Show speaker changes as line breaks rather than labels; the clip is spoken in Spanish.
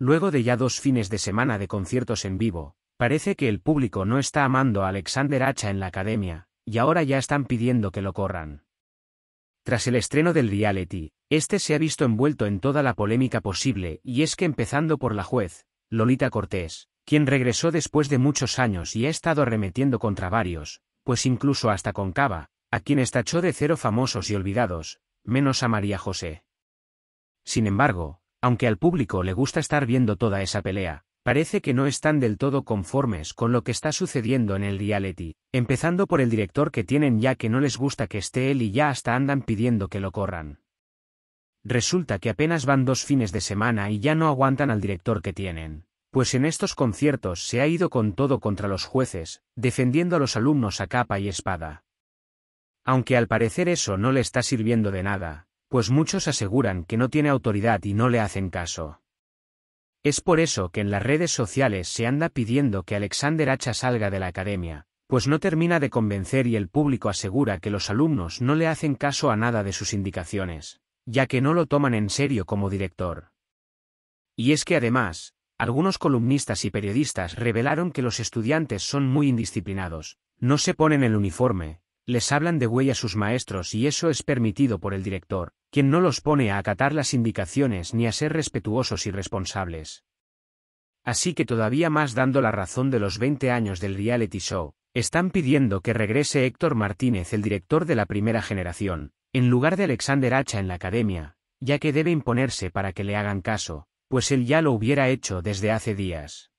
Luego de ya dos fines de semana de conciertos en vivo, parece que el público no está amando a Alexander Hacha en la academia, y ahora ya están pidiendo que lo corran. Tras el estreno del reality, este se ha visto envuelto en toda la polémica posible y es que empezando por la juez, Lolita Cortés, quien regresó después de muchos años y ha estado arremetiendo contra varios, pues incluso hasta con Cava, a quien estachó de cero famosos y olvidados, menos a María José. Sin embargo, aunque al público le gusta estar viendo toda esa pelea, parece que no están del todo conformes con lo que está sucediendo en el reality, empezando por el director que tienen ya que no les gusta que esté él y ya hasta andan pidiendo que lo corran. Resulta que apenas van dos fines de semana y ya no aguantan al director que tienen, pues en estos conciertos se ha ido con todo contra los jueces, defendiendo a los alumnos a capa y espada. Aunque al parecer eso no le está sirviendo de nada, pues muchos aseguran que no tiene autoridad y no le hacen caso. Es por eso que en las redes sociales se anda pidiendo que Alexander Hacha salga de la academia, pues no termina de convencer y el público asegura que los alumnos no le hacen caso a nada de sus indicaciones, ya que no lo toman en serio como director. Y es que además, algunos columnistas y periodistas revelaron que los estudiantes son muy indisciplinados, no se ponen el uniforme, les hablan de a sus maestros y eso es permitido por el director, quien no los pone a acatar las indicaciones ni a ser respetuosos y responsables. Así que todavía más dando la razón de los 20 años del reality show, están pidiendo que regrese Héctor Martínez, el director de la primera generación, en lugar de Alexander Hacha en la academia, ya que debe imponerse para que le hagan caso, pues él ya lo hubiera hecho desde hace días.